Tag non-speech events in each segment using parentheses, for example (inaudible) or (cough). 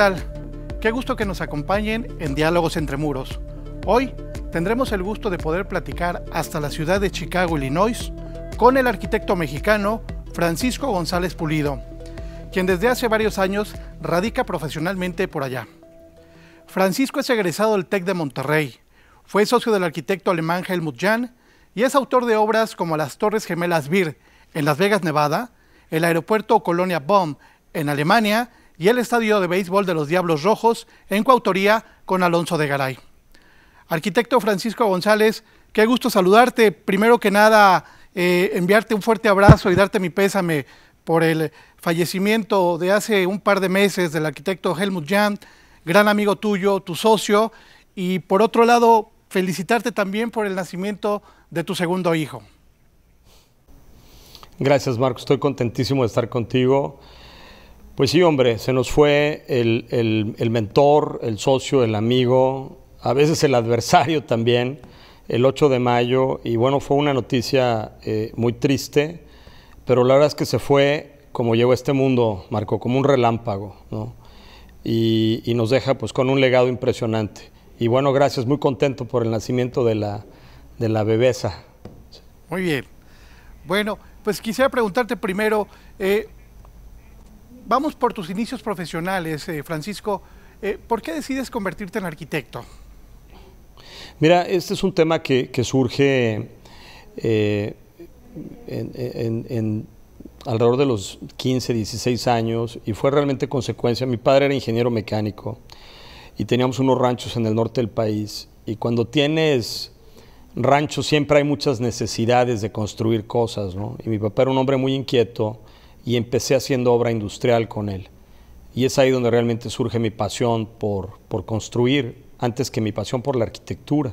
tal? Qué gusto que nos acompañen en Diálogos entre Muros. Hoy tendremos el gusto de poder platicar hasta la ciudad de Chicago, Illinois, con el arquitecto mexicano Francisco González Pulido, quien desde hace varios años radica profesionalmente por allá. Francisco es egresado del TEC de Monterrey, fue socio del arquitecto alemán Helmut Jahn y es autor de obras como las Torres Gemelas Bir en Las Vegas, Nevada, el aeropuerto Colonia Bomb en Alemania y el Estadio de Béisbol de los Diablos Rojos en coautoría con Alonso de Garay. Arquitecto Francisco González, qué gusto saludarte. Primero que nada, eh, enviarte un fuerte abrazo y darte mi pésame por el fallecimiento de hace un par de meses del arquitecto Helmut Jan, gran amigo tuyo, tu socio, y por otro lado, felicitarte también por el nacimiento de tu segundo hijo. Gracias, Marco. Estoy contentísimo de estar contigo. Pues sí, hombre, se nos fue el, mentor, el socio, el amigo, a veces el adversario (laughs) también, el 8 de mayo, y bueno, fue una noticia eh, muy triste, pero la verdad es que se fue como llegó a este mundo, Marco, como un relámpago, ¿no? Y, nos deja pues con un legado impresionante. Y bueno, gracias, muy contento por el nacimiento de la, de la bebesa. Muy bien. Bueno, pues quisiera preguntarte primero, eh, Vamos por tus inicios profesionales, eh, Francisco. Eh, ¿Por qué decides convertirte en arquitecto? Mira, este es un tema que, surge eh, alrededor de los 15, 16 años y fue realmente consecuencia. Mi padre era ingeniero mecánico y teníamos unos ranchos en el norte del país y cuando tienes ranchos siempre hay muchas necesidades de construir cosas, ¿no? Y mi papá era un hombre muy inquieto y empecé haciendo obra industrial con él. Y es ahí donde realmente surge mi pasión por, construir, antes que mi pasión por la arquitectura.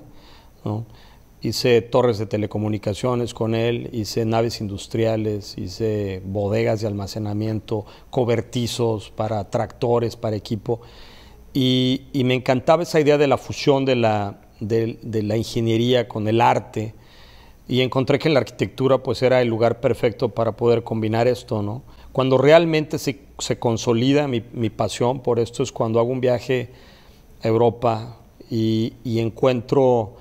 Hice torres de telecomunicaciones con él, hice naves industriales, hice bodegas de almacenamiento, cobertizos para tractores, para equipo. Y, me encantaba esa idea de la fusión de la, de la ingeniería con el arte y encontré que la arquitectura pues era el lugar perfecto para poder combinar esto, ¿no? Cuando realmente se, se consolida mi, pasión por esto es cuando hago un viaje a Europa y, encuentro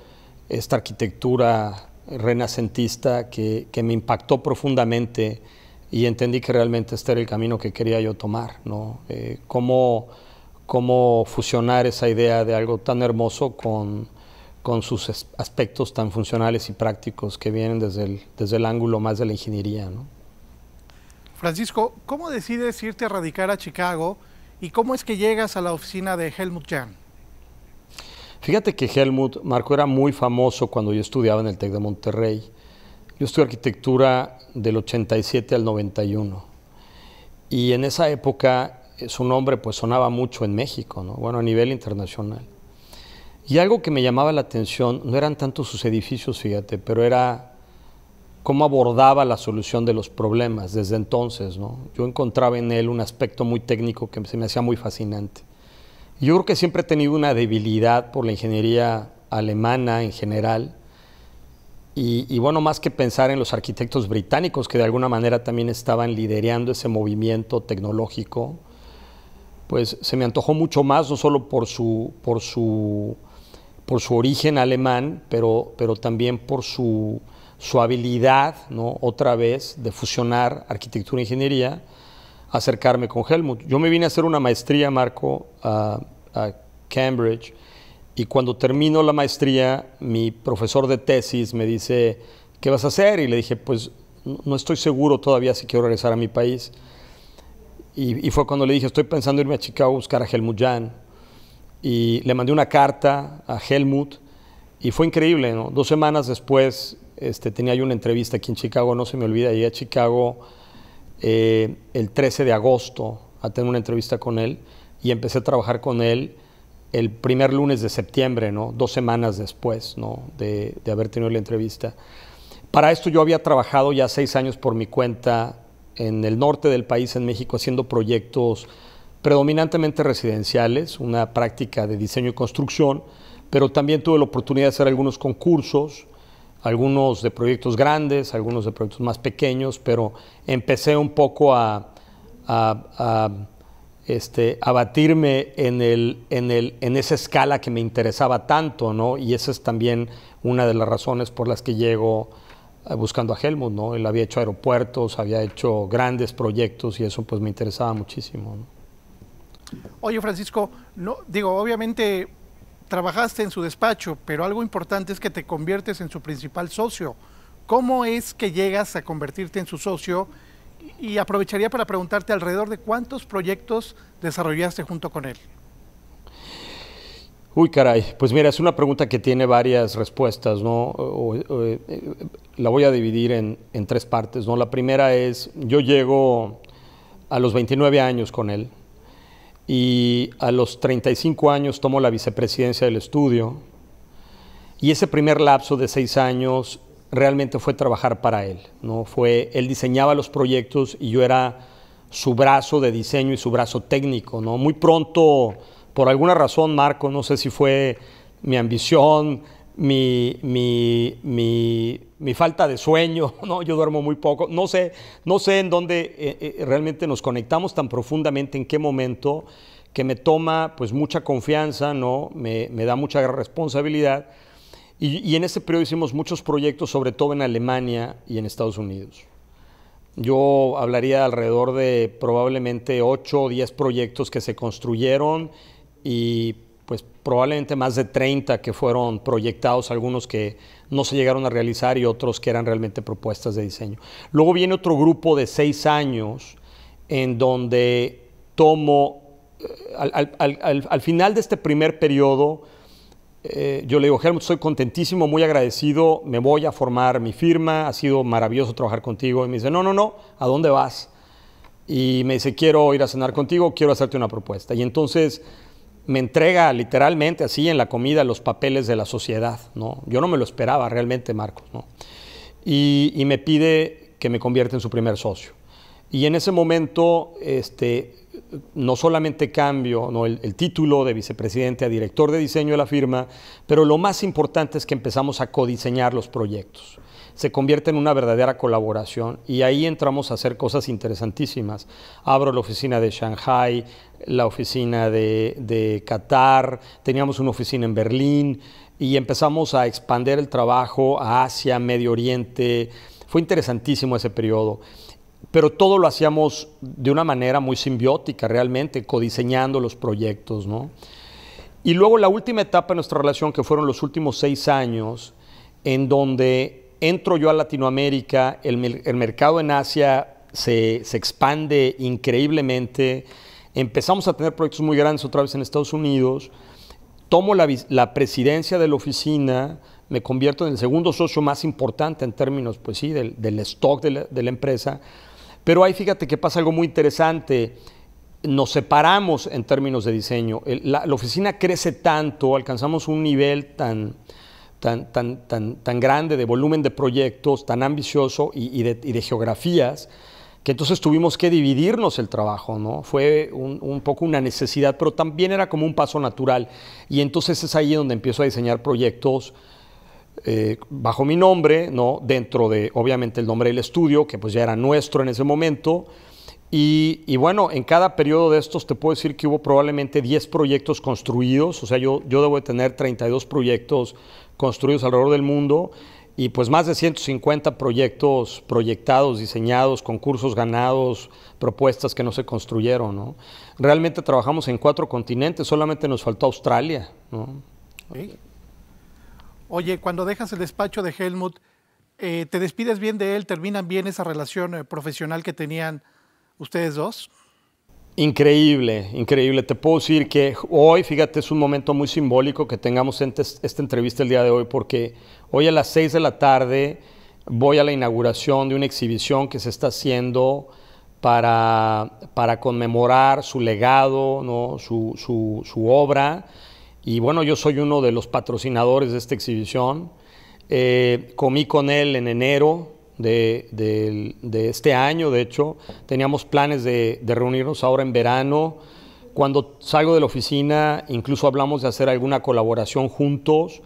esta arquitectura renacentista que, me impactó profundamente y entendí que realmente este era el camino que quería yo tomar, ¿no? Eh, cómo fusionar esa idea de algo tan hermoso con con sus aspectos tan funcionales y prácticos que vienen desde el, desde el ángulo más de la ingeniería. ¿no? Francisco, ¿cómo decides irte a radicar a Chicago y cómo es que llegas a la oficina de Helmut Jahn? Fíjate que Helmut, Marco, era muy famoso cuando yo estudiaba en el TEC de Monterrey. Yo estudié arquitectura del 87 al 91. Y en esa época eh, su nombre pues sonaba mucho en México, bueno, a nivel internacional. Y algo que me llamaba la atención no eran tanto sus edificios, fíjate, pero era cómo abordaba la solución de los problemas desde entonces. ¿no? Yo encontraba en él un aspecto muy técnico que se me hacía muy fascinante. Yo creo que siempre he tenido una debilidad por la ingeniería alemana en general. Y, bueno, más que pensar en los arquitectos británicos que de alguna manera también estaban liderando ese movimiento tecnológico, pues se me antojó mucho más, no solo por su, por su por su origen alemán, pero, pero también por su, habilidad, ¿no? otra vez, de fusionar arquitectura e ingeniería, acercarme con Helmut. Yo me vine a hacer una maestría, Marco, a, Cambridge, y cuando termino la maestría, mi profesor de tesis me dice, ¿qué vas a hacer? Y le dije, pues no estoy seguro todavía si quiero regresar a mi país. Y, fue cuando le dije, estoy pensando irme a Chicago a buscar a Helmut Jahn y le mandé una carta a Helmut y fue increíble, Dos semanas después este, tenía yo una entrevista aquí en Chicago, no se me olvida, llegué a Chicago eh, el 13 de agosto a tener una entrevista con él y empecé a trabajar con él el primer lunes de septiembre, ¿no? Dos semanas después, ¿no? de haber tenido la entrevista. Para esto yo había trabajado ya seis años por mi cuenta en el norte del país, en México, haciendo proyectos predominantemente residenciales, una práctica de diseño y construcción, pero también tuve la oportunidad de hacer algunos concursos, algunos de proyectos grandes, algunos de proyectos más pequeños, pero empecé un poco a, este, batirme en, el, el, en esa escala que me interesaba tanto, ¿no? Y esa es también una de las razones por las que llego eh, buscando a Helmut, ¿no? Él había hecho aeropuertos, había hecho grandes proyectos y eso pues me interesaba muchísimo, ¿no? Oye, Francisco, no, digo, obviamente trabajaste en su despacho, pero algo importante es que te conviertes en su principal socio. ¿Cómo es que llegas a convertirte en su socio? Y aprovecharía para preguntarte alrededor de cuántos proyectos desarrollaste junto con él. Uy, caray, pues mira, es una pregunta que tiene varias respuestas, ¿no? Eh, eh, la voy a dividir en, tres partes, ¿no? La primera es, yo llego a los 29 años con él, y a los 35 años tomo la vicepresidencia del estudio y ese primer lapso de seis años realmente fue trabajar para él. ¿no? Fue, él diseñaba los proyectos y yo era su brazo de diseño y su brazo técnico. ¿no? Muy pronto, por alguna razón, Marco, no sé si fue mi ambición, mi, mi, falta de sueño, (laughs) ¿no? yo duermo muy poco, no sé, no sé en dónde eh, eh, realmente nos conectamos tan profundamente, en qué momento, que me toma pues mucha confianza, ¿no? me, da mucha responsabilidad. Y, en ese periodo hicimos muchos proyectos, sobre todo en Alemania y en Estados Unidos. Yo hablaría alrededor de probablemente 8 o 10 proyectos que se construyeron y pues probablemente más de 30 que fueron proyectados, algunos que no se llegaron a realizar y otros que eran realmente propuestas de diseño. Luego viene otro grupo de seis años en donde tomo, eh, al, final de este primer periodo, eh, yo le digo, Helmut, estoy contentísimo, muy agradecido, me voy a formar mi firma, ha sido maravilloso trabajar contigo. Y me dice, no, no, no, ¿a dónde vas? Y me dice, quiero ir a cenar contigo, quiero hacerte una propuesta. Y entonces me entrega literalmente así en la comida los papeles de la sociedad, ¿no? Yo no me lo esperaba realmente, Marcos, ¿no? Y, me pide que me convierta en su primer socio. Y en ese momento, este, no solamente cambio el, título de vicepresidente a director de diseño de la firma, pero lo más importante es que empezamos a codiseñar los proyectos se convierte en una verdadera colaboración y ahí entramos a hacer cosas interesantísimas. Abro la oficina de Shanghai, la oficina de, Qatar, teníamos una oficina en Berlín y empezamos a expandir el trabajo a Asia, Medio Oriente. Fue interesantísimo ese periodo pero todo lo hacíamos de una manera muy simbiótica realmente, codiseñando los proyectos, Y luego la última etapa de nuestra relación, que fueron los últimos seis años, en donde entro yo a Latinoamérica, el, mercado en Asia se, expande increíblemente, empezamos a tener proyectos muy grandes otra vez en Estados Unidos, tomo la, presidencia de la oficina, me convierto en el segundo socio más importante en términos, pues sí, del, stock de la, empresa. Pero ahí fíjate que pasa algo muy interesante. Nos separamos en términos de diseño. la, la, oficina crece tanto, alcanzamos un nivel tan, tan, tan, tan, tan grande de volumen de proyectos, tan ambicioso y, de, geografías, que entonces tuvimos que dividirnos el trabajo, ¿no? Fue un, poco una necesidad, pero también era como un paso natural. Y entonces es ahí donde empiezo a diseñar proyectos eh, bajo mi nombre, ¿no? Dentro de, obviamente, el nombre del estudio, que pues ya era nuestro en ese momento. Y, bueno, en cada periodo de estos te puedo decir que hubo probablemente 10 proyectos construidos, o sea, yo, yo debo de tener 32 proyectos construidos alrededor del mundo y pues más de 150 proyectos proyectados, diseñados, concursos ganados, propuestas que no se construyeron. ¿no? Realmente trabajamos en cuatro continentes, solamente nos faltó Australia. ¿no? Oye, cuando dejas el despacho de Helmut, eh, ¿te despides bien de él? ¿Terminan bien esa relación eh, profesional que tenían ustedes dos? Increíble, increíble. Te puedo decir que hoy, fíjate, es un momento muy simbólico que tengamos esta entrevista el día de hoy, porque hoy a las 6 de la tarde voy a la inauguración de una exhibición que se está haciendo para, para conmemorar su legado, ¿no? su, obra. Y bueno, yo soy uno de los patrocinadores de esta exhibición. Eh, comí con él en enero, de, este año, de hecho. Teníamos planes de, reunirnos ahora en verano. Cuando salgo de la oficina, incluso hablamos de hacer alguna colaboración juntos.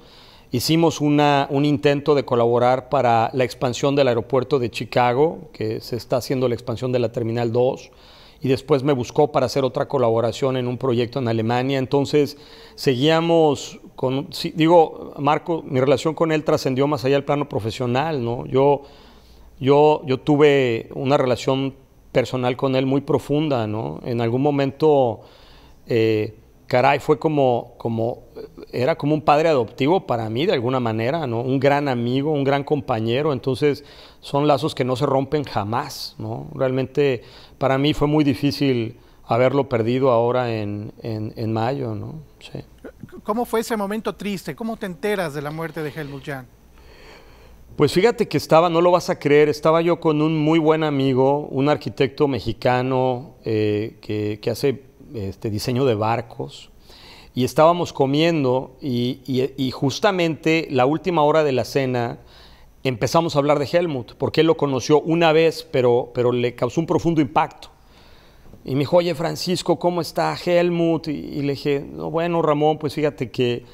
Hicimos una, un intento de colaborar para la expansión del aeropuerto de Chicago, que se está haciendo la expansión de la Terminal 2, y después me buscó para hacer otra colaboración en un proyecto en Alemania. Entonces, seguíamos con, digo, Marco, mi relación con él trascendió más allá del plano profesional, ¿no? Yo yo, yo tuve una relación personal con él muy profunda, ¿no? En algún momento, eh, caray, fue como, como, era como un padre adoptivo para mí de alguna manera, ¿no? Un gran amigo, un gran compañero, entonces son lazos que no se rompen jamás, ¿no? Realmente para mí fue muy difícil haberlo perdido ahora en, mayo, ¿no? ¿Cómo fue ese momento triste? ¿Cómo te enteras de la muerte de Helmut Jahn? Pues fíjate que estaba, no lo vas a creer, estaba yo con un muy buen amigo, un arquitecto mexicano eh, que, hace este, diseño de barcos, y estábamos comiendo y, justamente la última hora de la cena empezamos a hablar de Helmut, porque él lo conoció una vez, pero, pero le causó un profundo impacto. Y me dijo, oye Francisco, ¿cómo está Helmut? Y, le dije, bueno Ramón, pues fíjate que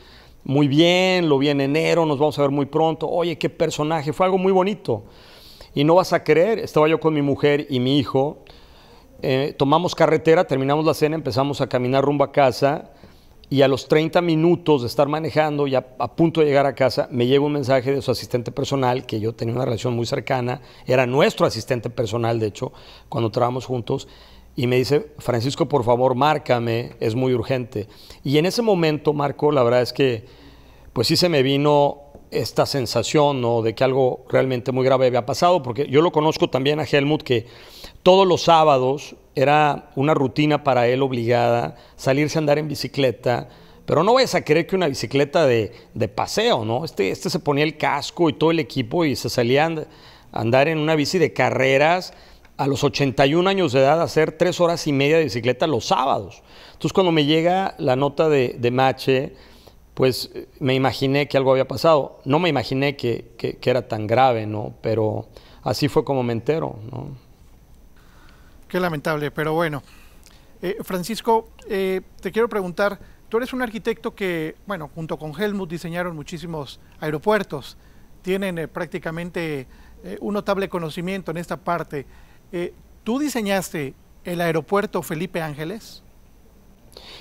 muy bien, lo vi en enero, nos vamos a ver muy pronto, oye, qué personaje, fue algo muy bonito. Y no vas a creer, estaba yo con mi mujer y mi hijo, eh, tomamos carretera, terminamos la cena, empezamos a caminar rumbo a casa y a los 30 minutos de estar manejando y a, a, punto de llegar a casa, me llega un mensaje de su asistente personal, que yo tenía una relación muy cercana, era nuestro asistente personal, de hecho, cuando trabajamos juntos, y me dice, Francisco, por favor, márcame, es muy urgente. Y en ese momento, Marco, la verdad es que, pues sí se me vino esta sensación ¿no? de que algo realmente muy grave había pasado, porque yo lo conozco también a Helmut, que todos los sábados era una rutina para él obligada, salirse a andar en bicicleta, pero no vayas a creer que una bicicleta de, paseo, ¿no? Este, este se ponía el casco y todo el equipo y se salía a andar en una bici de carreras a los 81 años de edad hacer tres horas y media de bicicleta los sábados. Entonces cuando me llega la nota de, Mache, pues eh, me imaginé que algo había pasado. No me imaginé que, era tan grave, ¿no? Pero así fue como me entero, Qué lamentable, pero bueno. Eh, Francisco, eh, te quiero preguntar, tú eres un arquitecto que, bueno, junto con Helmut diseñaron muchísimos aeropuertos, tienen prácticamente un notable conocimiento en esta parte. Eh, ¿Tú diseñaste el aeropuerto Felipe Ángeles?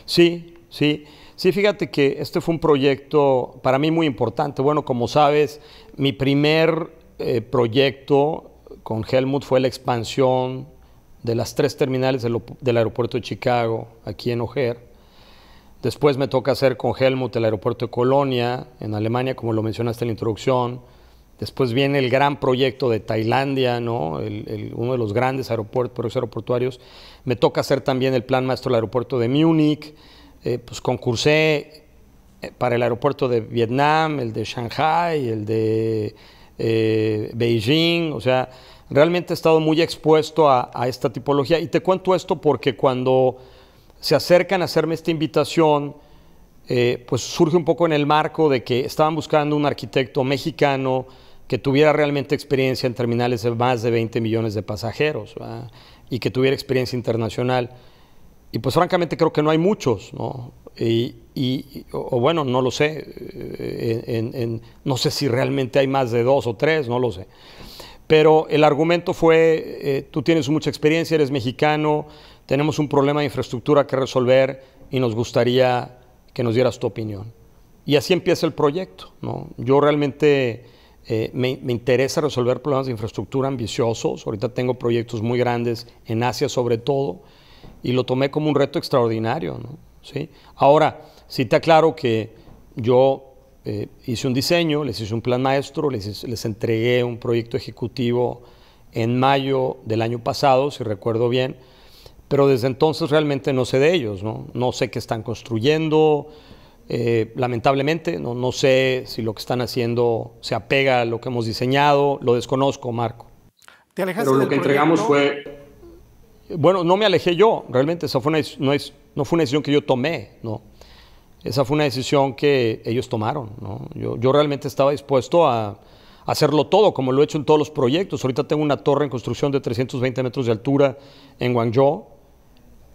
Sí, sí. Sí, fíjate que este fue un proyecto para mí muy importante. Bueno, como sabes, mi primer eh, proyecto con Helmut fue la expansión de las tres terminales del, aeropuerto de Chicago, aquí en O'Hare. Después me toca hacer con Helmut el aeropuerto de Colonia, en Alemania, como lo mencionaste en la introducción Después viene el gran proyecto de Tailandia, uno de los grandes aeropuertos, aeroportuarios. Me toca hacer también el plan maestro del aeropuerto de Múnich. Eh, pues concursé eh, para el aeropuerto de Vietnam, el de Shanghai, el de eh, Beijing. O sea, realmente he estado muy expuesto a esta tipología. Y te cuento esto porque cuando se acercan a hacerme esta invitación, eh, pues surge un poco en el marco de que estaban buscando un arquitecto mexicano que tuviera realmente experiencia en terminales de más de 20 millones de pasajeros y que tuviera experiencia internacional. Y pues francamente creo que no hay muchos, ¿no? Y, o, bueno, no lo sé, eh, no sé si realmente hay más de dos o tres, no lo sé. Pero el argumento fue, eh, tú tienes mucha experiencia, eres mexicano, tenemos un problema de infraestructura que resolver y nos gustaría que nos dieras tu opinión. Y así empieza el proyecto. Yo realmente eh, me, interesa resolver problemas de infraestructura ambiciosos. Ahorita tengo proyectos muy grandes en Asia sobre todo y lo tomé como un reto extraordinario. Ahora, sí te aclaro que yo eh, hice un diseño, les hice un plan maestro, les, les entregué un proyecto ejecutivo en mayo del año pasado, si recuerdo bien pero desde entonces realmente no sé de ellos, no, sé qué están construyendo, eh, lamentablemente, no, sé si lo que están haciendo se apega a lo que hemos diseñado, lo desconozco, Marco. ¿Te alejaste pero lo que entregamos fue... Bueno, no me alejé yo, realmente esa fue una, no, fue una decisión que yo tomé, ¿no? Esa fue una decisión que ellos tomaron, Yo, yo realmente estaba dispuesto a, hacerlo todo, como lo he hecho en todos los proyectos. Ahorita tengo una torre en construcción de 320 metros de altura en Guangzhou,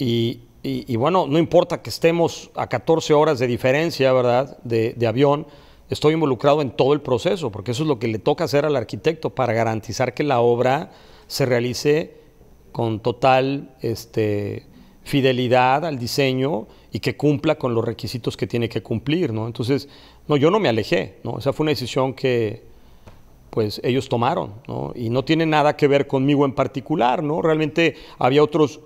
y, bueno, no importa que estemos a 14 horas de diferencia, ¿verdad?, de, avión, estoy involucrado en todo el proceso, porque eso es lo que le toca hacer al arquitecto para garantizar que la obra se realice con total este, fidelidad al diseño y que cumpla con los requisitos que tiene que cumplir, ¿no? Entonces, no, yo no me alejé, ¿no? Esa fue una decisión que, pues ellos tomaron, ¿no? Y no tiene nada que ver conmigo en particular, ¿no? Realmente había otros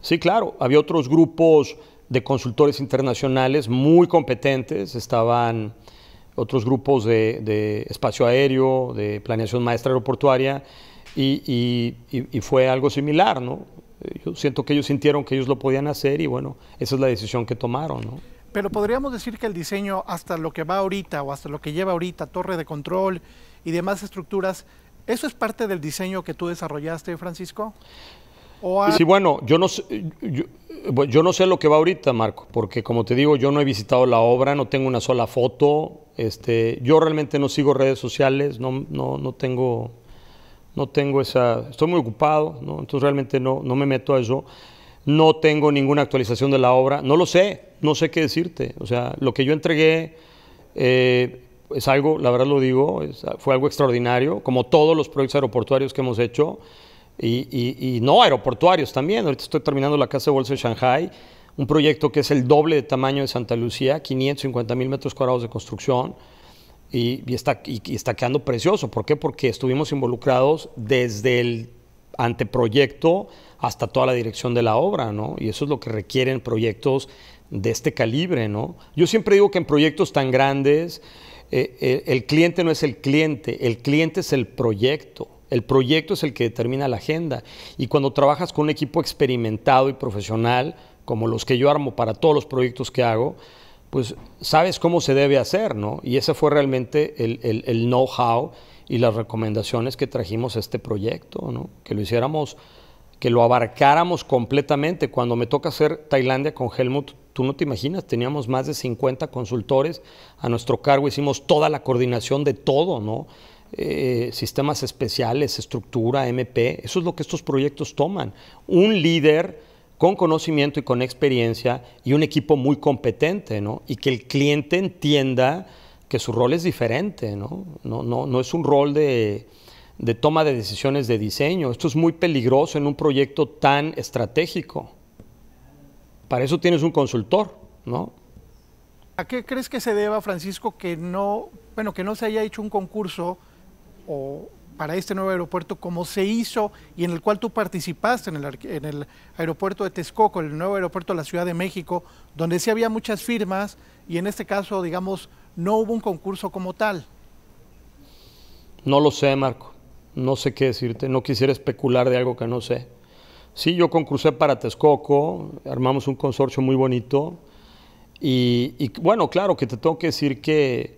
Sí, claro. Había otros grupos de consultores internacionales muy competentes. Estaban otros grupos de, espacio aéreo, de planeación maestra aeroportuaria, y, fue algo similar, ¿no? Yo siento que ellos sintieron que ellos lo podían hacer y bueno, esa es la decisión que tomaron, ¿no? Pero podríamos decir que el diseño hasta lo que va ahorita o hasta lo que lleva ahorita, torre de control y demás estructuras, ¿eso es parte del diseño que tú desarrollaste, Francisco? Sí, bueno, yo no, sé, yo, no sé lo que va ahorita, Marco, porque como te digo, yo no he visitado la obra, no tengo una sola foto, este, yo realmente no sigo redes sociales, no, no, tengo, no tengo esa, estoy muy ocupado, entonces realmente no, no me meto a eso, no tengo ninguna actualización de la obra, no lo sé, no sé qué decirte, o sea, lo que yo entregué eh, es algo, la verdad lo digo, fue algo extraordinario, como todos los proyectos aeroportuarios que hemos hecho, y, no aeroportuarios también. Ahorita estoy terminando la Casa de Bolsa de Shanghai, un proyecto que es el doble de tamaño de Santa Lucía, 550 mil metros cuadrados de construcción. Y, y está, quedando precioso. ¿Por qué? Porque estuvimos involucrados desde el anteproyecto hasta toda la dirección de la obra, ¿no? Y eso es lo que requieren proyectos de este calibre, ¿no? Yo siempre digo que en proyectos tan grandes, eh, el cliente no es el cliente, el cliente es el proyecto. El proyecto es el que determina la agenda. Y cuando trabajas con un equipo experimentado y profesional, como los que yo armo para todos los proyectos que hago, pues sabes cómo se debe hacer, ¿no? Y ese fue realmente el, know-how y las recomendaciones que trajimos a este proyecto, ¿no? Que lo hiciéramos, que lo abarcáramos completamente. Cuando me toca hacer Tailandia con Helmut, tú no te imaginas, teníamos más de 50 consultores a nuestro cargo, hicimos toda la coordinación de todo, ¿no? Eh, sistemas especiales, estructura, MP. Eso es lo que estos proyectos toman. Un líder con conocimiento y con experiencia y un equipo muy competente, ¿no? Y que el cliente entienda que su rol es diferente, ¿no? No, es un rol de, de toma de decisiones de diseño. Esto es muy peligroso en un proyecto tan estratégico. Para eso tienes un consultor, ¿no? ¿A qué crees que se deba, Francisco, que no, bueno, que no se haya hecho un concurso o para este nuevo aeropuerto como se hizo y en el cual tú participaste en el, aeropuerto de Texcoco, el nuevo aeropuerto de la Ciudad de México, donde sí había muchas firmas y en este caso, digamos, no hubo un concurso como tal. No lo sé, Marco. No sé qué decirte. No quisiera especular de algo que no sé. Sí, yo concursé para Texcoco, armamos un consorcio muy bonito y bueno, claro que te tengo que decir que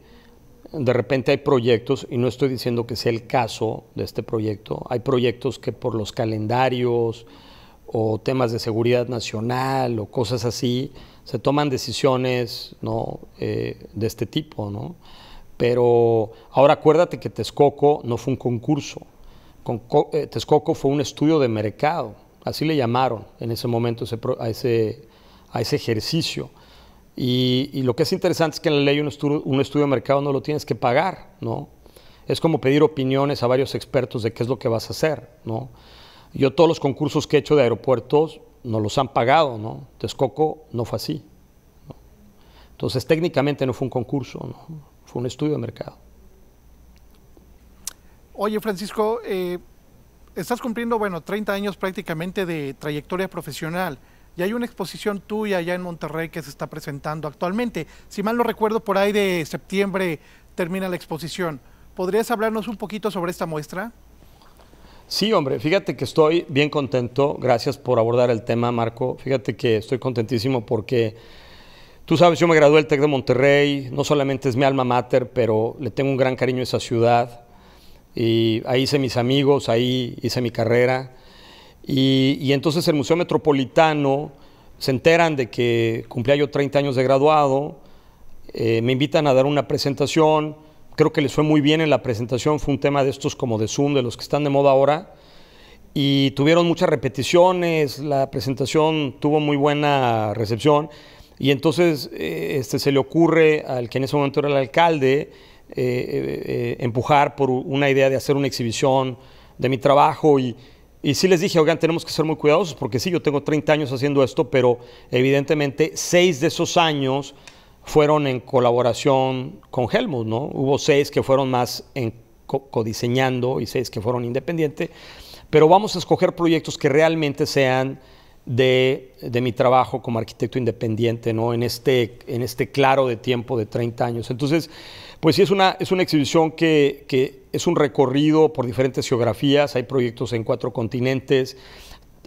de repente hay proyectos, y no estoy diciendo que sea el caso de este proyecto, hay proyectos que por los calendarios o temas de seguridad nacional o cosas así, se toman decisiones ¿no? Eh, de este tipo. Pero ahora acuérdate que Texcoco no fue un concurso, tescoco eh, Texcoco fue un estudio de mercado, así le llamaron en ese momento a ese ejercicio. Y, lo que es interesante es que en la ley un, estudio de mercado no lo tienes que pagar, ¿no? Es como pedir opiniones a varios expertos de qué es lo que vas a hacer, ¿no? Yo todos los concursos que he hecho de aeropuertos no los han pagado, ¿no? Texcoco no fue así. Entonces técnicamente no fue un concurso, ¿no? fue un estudio de mercado. Oye Francisco, eh, estás cumpliendo, bueno, 30 años prácticamente de trayectoria profesional y hay una exposición tuya allá en Monterrey que se está presentando actualmente. Si mal no recuerdo, por ahí de septiembre termina la exposición. ¿Podrías hablarnos un poquito sobre esta muestra? Sí, hombre, fíjate que estoy bien contento. Gracias por abordar el tema, Marco. Fíjate que estoy contentísimo porque tú sabes, yo me gradué del TEC de Monterrey. No solamente es mi alma mater, pero le tengo un gran cariño a esa ciudad. Y ahí hice mis amigos, ahí hice mi carrera. Y, entonces el Museo Metropolitano se enteran de que cumplía yo 30 años de graduado, eh, me invitan a dar una presentación, creo que les fue muy bien en la presentación, fue un tema de estos como de Zoom, de los que están de moda ahora, y tuvieron muchas repeticiones, la presentación tuvo muy buena recepción, y entonces eh, este, se le ocurre al que en ese momento era el alcalde eh, empujar por una idea de hacer una exhibición de mi trabajo y y sí les dije, oigan, tenemos que ser muy cuidadosos porque sí, yo tengo 30 años haciendo esto, pero evidentemente seis de esos años fueron en colaboración con Helmut, ¿no? Hubo seis que fueron más en codiseñando y seis que fueron independiente. pero vamos a escoger proyectos que realmente sean de, de, mi trabajo como arquitecto independiente, ¿no? En este, en este claro de tiempo de 30 años. Entonces, pues sí, es una, exhibición que, es un recorrido por diferentes geografías, hay proyectos en cuatro continentes.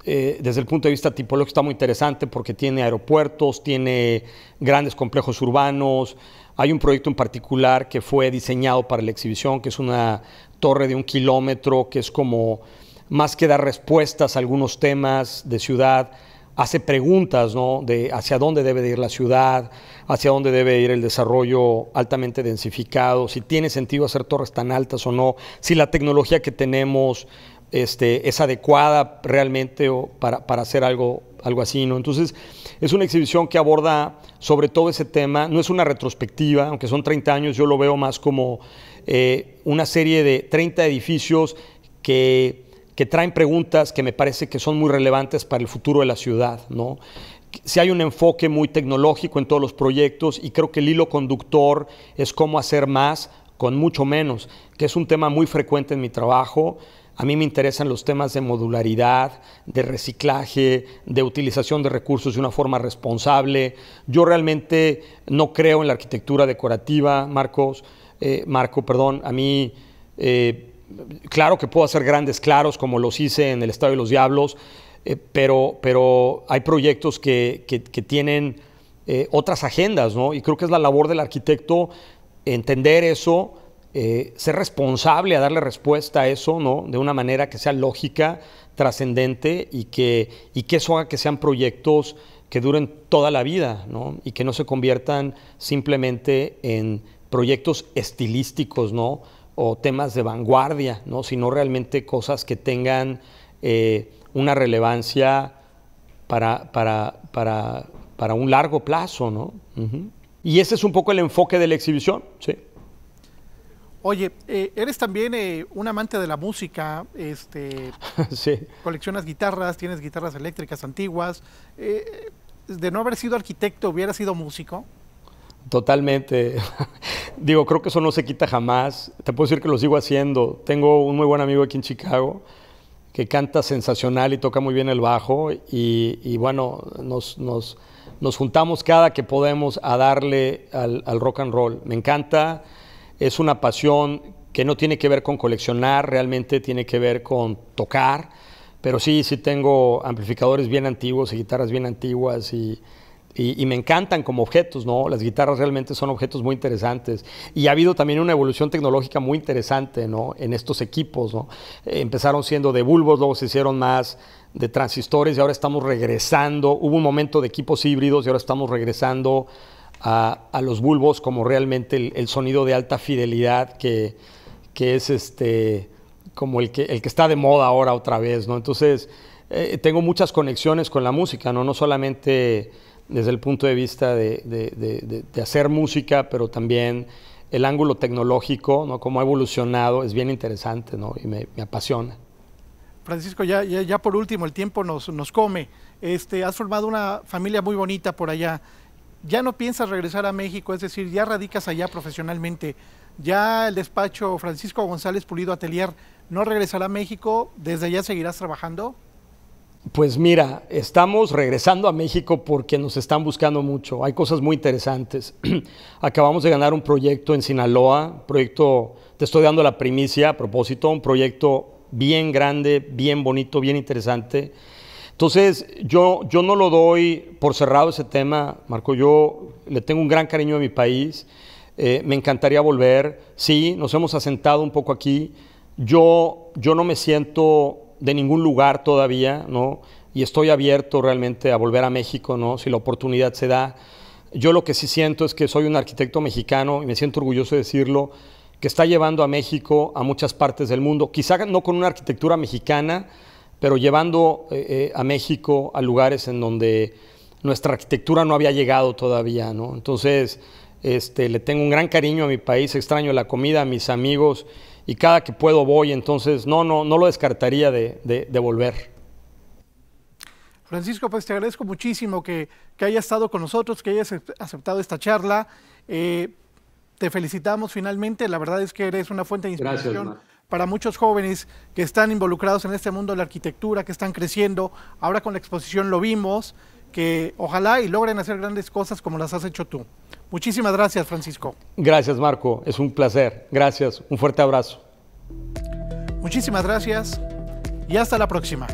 Eh, desde el punto de vista tipológico está muy interesante porque tiene aeropuertos, tiene grandes complejos urbanos. Hay un proyecto en particular que fue diseñado para la exhibición, que es una torre de un kilómetro, que es como más que dar respuestas a algunos temas de ciudad, hace preguntas ¿no? de hacia dónde debe de ir la ciudad, hacia dónde debe ir el desarrollo altamente densificado, si tiene sentido hacer torres tan altas o no, si la tecnología que tenemos este, es adecuada realmente para, hacer algo, algo así. ¿no? Entonces, es una exhibición que aborda sobre todo ese tema, no es una retrospectiva, aunque son 30 años, yo lo veo más como eh, una serie de 30 edificios que que traen preguntas que me parece que son muy relevantes para el futuro de la ciudad, ¿no? si hay un enfoque muy tecnológico en todos los proyectos y creo que el hilo conductor es cómo hacer más con mucho menos, que es un tema muy frecuente en mi trabajo. A mí me interesan los temas de modularidad, de reciclaje, de utilización de recursos de una forma responsable. Yo realmente no creo en la arquitectura decorativa, Marcos, eh, Marco, perdón, a mí... Eh, claro que puedo hacer grandes claros como los hice en el Estadio de los Diablos, eh, pero, hay proyectos que, tienen eh, otras agendas, ¿no? Y creo que es la labor del arquitecto entender eso, eh, ser responsable a darle respuesta a eso, ¿no? De una manera que sea lógica, trascendente y que, y que eso haga que sean proyectos que duren toda la vida, ¿no? Y que no se conviertan simplemente en proyectos estilísticos, ¿no? o temas de vanguardia, ¿no? sino realmente cosas que tengan eh, una relevancia para, para, para, para, un largo plazo. ¿no? Y ese es un poco el enfoque de la exhibición. ¿sí? Oye, eh, eres también eh, un amante de la música, este, (laughs) sí. coleccionas guitarras, tienes guitarras eléctricas antiguas. de no haber sido arquitecto, ¿hubiera sido músico? Totalmente. (laughs) Digo, creo que eso no se quita jamás. Te puedo decir que lo sigo haciendo. Tengo un muy buen amigo aquí en Chicago que canta sensacional y toca muy bien el bajo. Y, bueno, nos, nos, juntamos cada que podemos a darle al, al rock and roll. Me encanta, es una pasión que no tiene que ver con coleccionar, realmente tiene que ver con tocar. Pero sí, sí tengo amplificadores bien antiguos y guitarras bien antiguas y y, me encantan como objetos, ¿no? Las guitarras realmente son objetos muy interesantes. Y ha habido también una evolución tecnológica muy interesante, ¿no? En estos equipos, ¿no? empezaron siendo de bulbos, luego se hicieron más de transistores y ahora estamos regresando. Hubo un momento de equipos híbridos y ahora estamos regresando a, los bulbos como realmente el, sonido de alta fidelidad que, es este como el que, el que está de moda ahora otra vez, ¿no? Entonces, eh, tengo muchas conexiones con la música, ¿no? No solamente desde el punto de vista de, hacer música, pero también el ángulo tecnológico, ¿no? cómo ha evolucionado, es bien interesante ¿no? y me, apasiona. Francisco, ya, ya, por último, el tiempo nos, nos come. Este, has formado una familia muy bonita por allá. Ya no piensas regresar a México, es decir, ya radicas allá profesionalmente. Ya el despacho Francisco González Pulido Atelier no regresará a México, ¿desde allá seguirás trabajando? Pues mira, estamos regresando a México porque nos están buscando mucho. Hay cosas muy interesantes. (clears throat) Acabamos de ganar un proyecto en Sinaloa, proyecto, te estoy dando la primicia a propósito, un proyecto bien grande, bien bonito, bien interesante. Entonces, yo, yo no lo doy por cerrado ese tema, Marco. Yo le tengo un gran cariño a mi país. Eh, me encantaría volver. Sí, nos hemos asentado un poco aquí. Yo, yo no me siento de ningún lugar todavía, ¿no? Y estoy abierto realmente a volver a México, ¿no? Si la oportunidad se da. Yo lo que sí siento es que soy un arquitecto mexicano y me siento orgulloso de decirlo, que está llevando a México a muchas partes del mundo, quizá no con una arquitectura mexicana, pero llevando eh, eh, a México a lugares en donde nuestra arquitectura no había llegado todavía, ¿no? Entonces, este, le tengo un gran cariño a mi país, extraño la comida, a mis amigos y cada que puedo voy, entonces no, no, no lo descartaría de, volver. Francisco, pues te agradezco muchísimo que, hayas estado con nosotros, que hayas aceptado esta charla. Eh, te felicitamos finalmente, la verdad es que eres una fuente de inspiración. para muchos jóvenes que están involucrados en este mundo de la arquitectura, que están creciendo. Ahora con la exposición lo vimos, que ojalá y logren hacer grandes cosas como las has hecho tú. Muchísimas gracias, Francisco. Gracias, Marco. Es un placer. Gracias. Un fuerte abrazo. Muchísimas gracias y hasta la próxima.